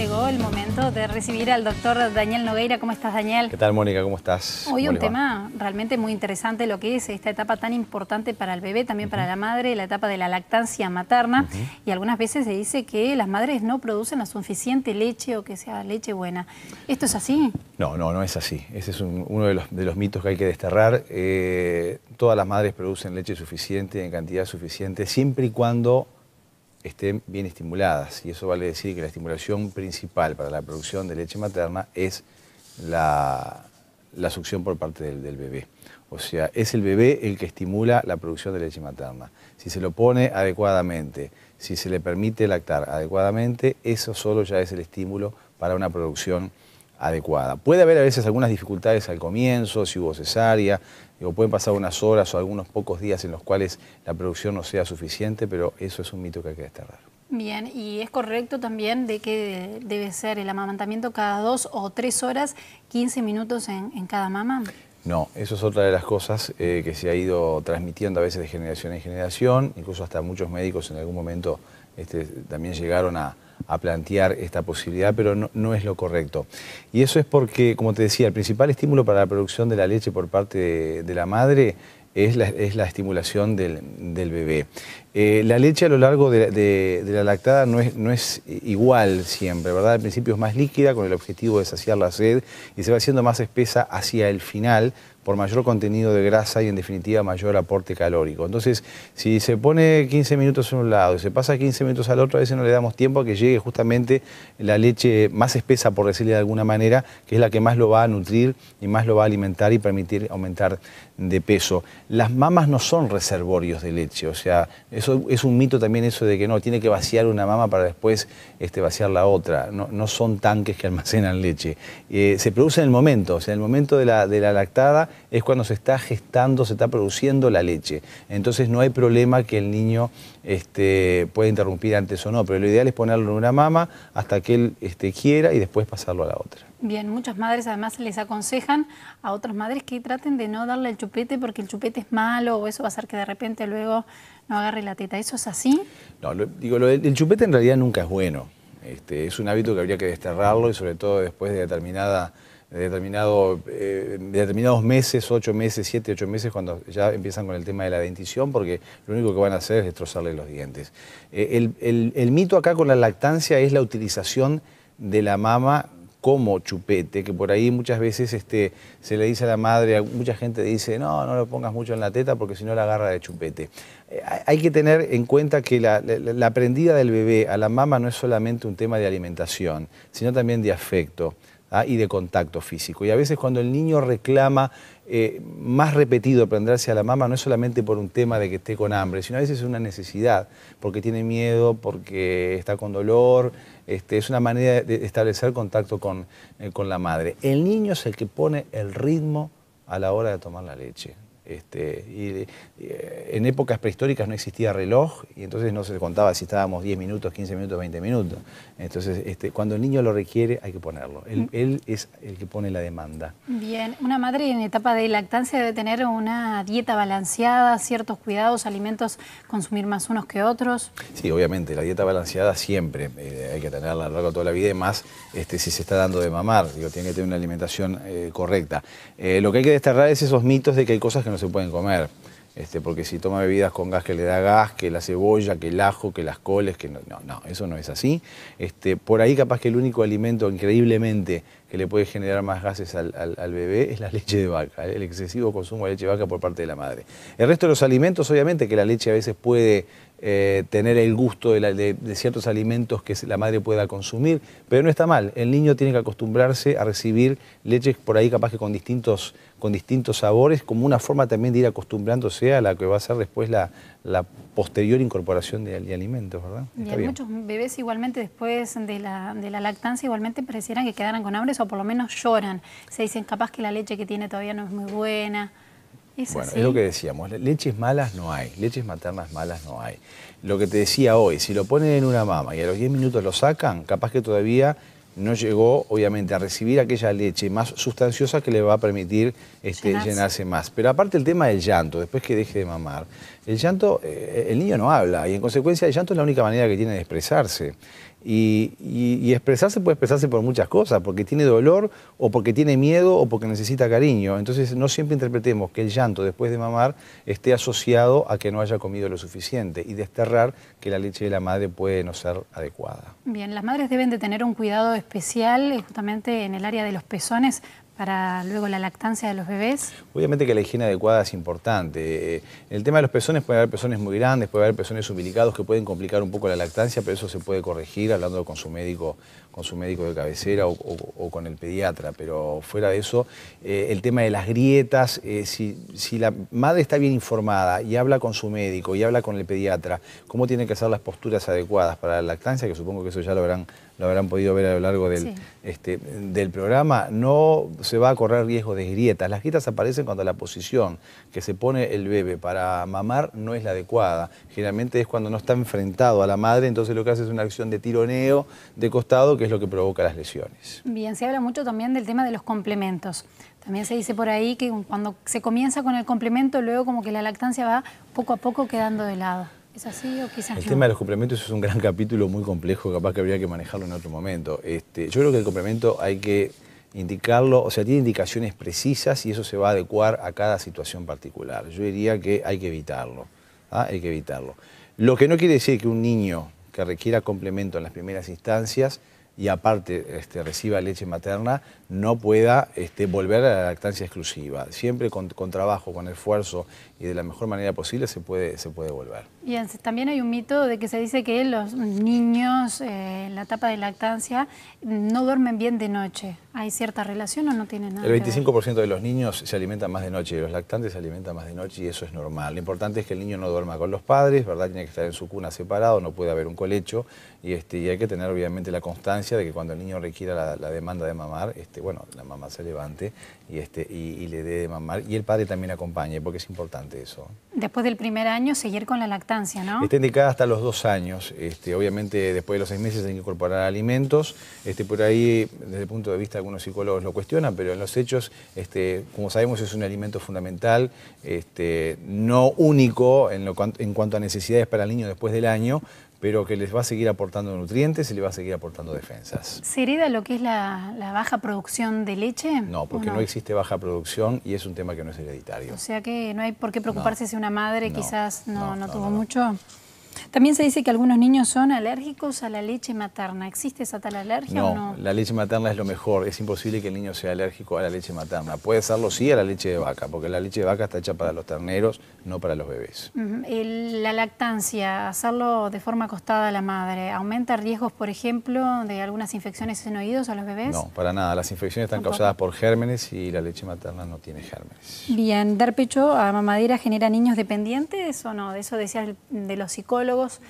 llegó el momento de recibir al doctor Daniel Nogueira. ¿Cómo estás, Daniel? ¿Qué tal, Mónica? ¿Cómo estás? Hoy un tema realmente muy interesante, lo que es esta etapa tan importante para el bebé, también para la madre, la etapa de la lactancia materna. Y algunas veces se dice que las madres no producen la suficiente leche o que sea leche buena. ¿Esto es así? No, no, no es así. Ese es uno de los, mitos que hay que desterrar. Eh, todas las madres producen leche suficiente, en cantidad suficiente, siempre y cuando estén bien estimuladas. Y eso vale decir que la estimulación principal para la producción de leche materna es la, succión por parte del, del, bebé. O sea, es el bebé el que estimula la producción de leche materna. Si se lo pone adecuadamente, si se le permite lactar adecuadamente, eso solo ya es el estímulo para una producción adecuada. Puede haber a veces algunas dificultades al comienzo, si hubo cesárea, o pueden pasar unas horas o algunos pocos días en los cuales la producción no sea suficiente, pero eso es un mito que hay que desterrar. Bien, y es correcto también de que debe ser el amamantamiento cada dos o tres horas, 15 minutos en, cada mamá. No, eso es otra de las cosas eh, que se ha ido transmitiendo a veces de generación en generación, incluso hasta muchos médicos en algún momento este, también llegaron a, a plantear esta posibilidad, pero no, es lo correcto. Y eso es porque, como te decía, el principal estímulo para la producción de la leche por parte de, la madre es la, estimulación del, bebé. Eh, la leche a lo largo de, la lactada no es, no es, igual siempre, ¿verdad? Al principio es más líquida con el objetivo de saciar la sed y se va haciendo más espesa hacia el final por mayor contenido de grasa y en definitiva mayor aporte calórico. Entonces, si se pone 15 minutos en un lado y se pasa 15 minutos al otro, a veces no le damos tiempo a que llegue justamente la leche más espesa, por decirle de alguna manera, que es la que más lo va a nutrir y más lo va a alimentar y permitir aumentar de peso. Las mamas no son reservorios de leche, o sea, eso es un mito también eso de que no, tiene que vaciar una mama para después este, vaciar la otra. No, son tanques que almacenan leche. Eh, se produce en el momento, o sea, en el momento de la, de la lactada es cuando se está gestando, se está produciendo la leche. Entonces no hay problema que el niño este, pueda interrumpir antes o no, pero lo ideal es ponerlo en una mama hasta que él este, quiera y después pasarlo a la otra. Bien, muchas madres además les aconsejan a otras madres que traten de no darle el chupete porque el chupete es malo o eso va a hacer que de repente luego no agarre la teta. ¿Eso es así? No, digo, el chupete en realidad nunca es bueno. Este, es un hábito que habría que desterrarlo y sobre todo después de determinada eh, determinado, eh, determinados meses, ocho meses, siete, ocho meses, cuando ya empiezan con el tema de la dentición, porque lo único que van a hacer es destrozarle los dientes. Eh, el, mito acá con la lactancia es la utilización de la mama como chupete, que por ahí muchas veces este, se le dice a la madre, mucha gente dice, no, no lo pongas mucho en la teta porque si no la agarra de chupete. hay que tener en cuenta que la, la prendida del bebé a la mama no es solamente un tema de alimentación, sino también de afecto ¿ah? y de contacto físico. Y a veces cuando el niño reclama eh, más repetido prenderse a la mamá, no es solamente por un tema de que esté con hambre, sino a veces es una necesidad, porque tiene miedo, porque está con dolor, este, es una manera de establecer contacto eh, con la madre. El niño es el que pone el ritmo a la hora de tomar la leche. Este, eh, en épocas prehistóricas no existía reloj y entonces no se contaba si estábamos 10 minutos, 15 minutos, 20 minutos. Entonces, este, cuando el niño lo requiere, hay que ponerlo. Él, es el que pone la demanda. Bien, una madre en etapa de lactancia debe tener una dieta balanceada, ciertos cuidados, alimentos, consumir más unos que otros. Sí, obviamente, la dieta balanceada siempre eh, hay que tenerla a lo largo toda la vida y más este, si se está dando de mamar. tiene que tener una alimentación eh, correcta. lo que hay que desterrar es esos mitos de que hay cosas que no se pueden comer. Este, porque si toma bebidas con gas que le da gas, que la cebolla, que el ajo, que las coles, que no, no, eso no es así. Este, por ahí capaz que el único alimento increíblemente que le puede generar más gases al, al, bebé es la leche de vaca, ¿eh? el excesivo consumo de leche de vaca por parte de la madre. El resto de los alimentos, obviamente que la leche a veces puede eh, tener el gusto de, ciertos alimentos que la madre pueda consumir, pero no está mal. El niño tiene que acostumbrarse a recibir leches por ahí capaz que con distintos, con distintos sabores, como una forma también de ir acostumbrándose a la que va a ser después la, posterior incorporación de, alimentos, ¿verdad? Y hay muchos bebés igualmente después de la, de la lactancia igualmente parecieran que quedaran con hambre o por lo menos lloran. Se dicen capaz que la leche que tiene todavía no es muy buena bueno, es lo que decíamos, leches malas no hay, leches maternas malas no hay. Lo que te decía hoy, si lo ponen en una mama y a los 10 minutos lo sacan, capaz que todavía no llegó, obviamente, a recibir aquella leche más sustanciosa que le va a permitir este, llenarse. más. Pero aparte el tema del llanto, después que deje de mamar, el llanto, eh, el niño no habla y en consecuencia el llanto es la única manera que tiene de expresarse. Y, expresarse puede expresarse por muchas cosas, porque tiene dolor o porque tiene miedo o porque necesita cariño. Entonces no siempre interpretemos que el llanto después de mamar esté asociado a que no haya comido lo suficiente y desterrar que la leche de la madre puede no ser adecuada. Bien, las madres deben de tener un cuidado especial eh, justamente en el área de los pezones para luego la lactancia de los bebés? Obviamente que la higiene adecuada es importante. En eh, el tema de los pezones puede haber pezones muy grandes, puede haber pezones humilicados que pueden complicar un poco la lactancia, pero eso se puede corregir hablando con su médico, con su médico de cabecera o, con el pediatra. Pero fuera de eso, eh, el tema de las grietas, eh, si, la madre está bien informada y habla con su médico y habla con el pediatra, cómo tienen que hacer las posturas adecuadas para la lactancia, que supongo que eso ya lo habrán lo habrán podido ver a lo largo del, este, del programa, no se va a correr riesgo de grietas. Las grietas aparecen cuando la posición que se pone el bebé para mamar no es la adecuada. Generalmente es cuando no está enfrentado a la madre, entonces lo que hace es una acción de tironeo de costado, que es lo que provoca las lesiones. Bien, se habla mucho también del tema de los complementos. También se dice por ahí que cuando se comienza con el complemento, luego como que la lactancia va poco a poco quedando de lado. El tema de los complementos es un gran capítulo muy complejo, capaz que habría que manejarlo en otro momento. Este, yo creo que el complemento hay que indicarlo, o sea, tiene indicaciones precisas y eso se va a adecuar a cada situación particular. Yo diría que hay que evitarlo, ¿ah? hay que evitarlo. Lo que no quiere decir que un niño que requiera complemento en las primeras instancias y aparte este, reciba leche materna, no pueda este, volver a la lactancia exclusiva. Siempre con, trabajo, con esfuerzo y de la mejor manera posible se puede, se puede volver. Y también hay un mito de que se dice que los niños eh, en la etapa de lactancia no duermen bien de noche. ¿Hay cierta relación o no tiene nada? El 25% de los niños se alimentan más de noche y los lactantes se alimentan más de noche y eso es normal. Lo importante es que el niño no duerma con los padres, ¿verdad? Tiene que estar en su cuna separado, no puede haber un colecho y, este, y hay que tener obviamente la constancia de que cuando el niño requiera la, demanda de mamar, este, bueno, la mamá se levante y, este, y, le dé de mamar y el padre también acompañe, porque es importante eso. Después del primer año, seguir con la lactancia, ¿no? Está indicada hasta los dos años. Este, obviamente, después de los seis meses hay que incorporar alimentos. Este, por ahí, desde el punto de vista de algunos psicólogos lo cuestionan, pero en los hechos, este, como sabemos, es un alimento fundamental, este, no único en, en cuanto a necesidades para el niño después del año, pero que les va a seguir aportando nutrientes y les va a seguir aportando defensas. ¿Se hereda lo que es la, baja producción de leche? No, porque no? existe baja producción y es un tema que no es hereditario. O sea que no hay por qué preocuparse si una madre quizás no, tuvo mucho. También se dice que algunos niños son alérgicos a la leche materna. ¿Existe esa tal alergia o no? La leche materna es lo mejor. Es imposible que el niño sea alérgico a la leche materna. Puede serlo sí a la leche de vaca, porque la leche de vaca está hecha para los terneros, no para los bebés. la lactancia, hacerlo de forma acostada a la madre, ¿aumenta riesgos, por ejemplo, de algunas infecciones en oídos a los bebés? No, para nada. Las infecciones están causadas por gérmenes y la leche materna no tiene gérmenes. Bien, ¿dar pecho a mamadera genera niños dependientes o no? De eso decías de los psicólogos psicólogos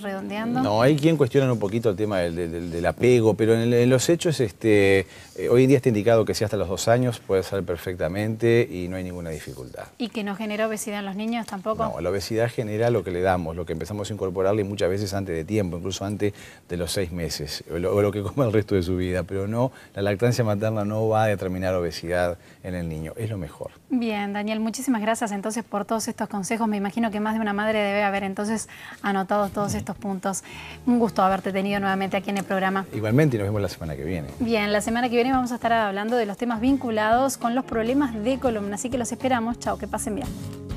redondeando. No, hay quien cuestiona un poquito el tema del, apego, pero en, los hechos este, eh, hoy en día está indicado que si hasta los dos años puede ser perfectamente y no hay ninguna dificultad. ¿Y que no genera obesidad en los niños tampoco? No, la obesidad genera lo que le damos, lo que empezamos a incorporarle muchas veces antes de tiempo, incluso antes de los seis meses, o lo, que coma el resto de su vida, pero no, la lactancia materna no va a determinar obesidad en el niño, es lo mejor. Bien, Daniel, muchísimas gracias entonces por todos estos consejos, me imagino que más de una madre debe haber entonces anotado todos estos puntos. Un gusto haberte tenido nuevamente aquí en el programa. Igualmente y nos vemos la semana que viene. Bien, la semana que viene vamos a estar hablando de los temas vinculados con los problemas de columna, así que los esperamos. Chao, que pasen bien.